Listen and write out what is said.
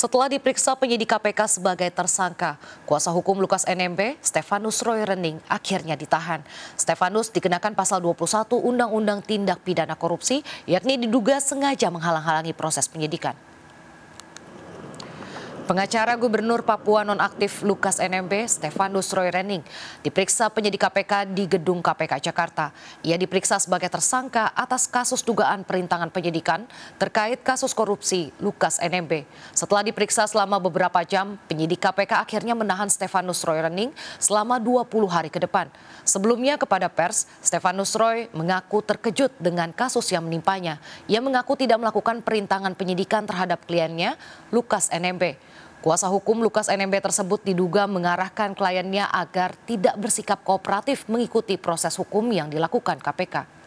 Setelah diperiksa penyidik KPK sebagai tersangka, kuasa hukum Lukas NMB, Stefanus Roy Rening, akhirnya ditahan. Stefanus dikenakan pasal 21 Undang-Undang Tindak Pidana Korupsi, yakni diduga sengaja menghalang-halangi proses penyidikan. Pengacara Gubernur Papua nonaktif Lukas NMB, Stefanus Roy Renning diperiksa penyidik KPK di gedung KPK Jakarta. Ia diperiksa sebagai tersangka atas kasus dugaan perintangan penyidikan terkait kasus korupsi Lukas NMB. Setelah diperiksa selama beberapa jam, penyidik KPK akhirnya menahan Stefanus Roy Renning selama 20 hari ke depan. Sebelumnya kepada pers, Stefanus Roy mengaku terkejut dengan kasus yang menimpanya. Ia mengaku tidak melakukan perintangan penyidikan terhadap kliennya, Lukas NMB. Kuasa hukum Lukas NMB tersebut diduga mengarahkan kliennya agar tidak bersikap kooperatif mengikuti proses hukum yang dilakukan KPK.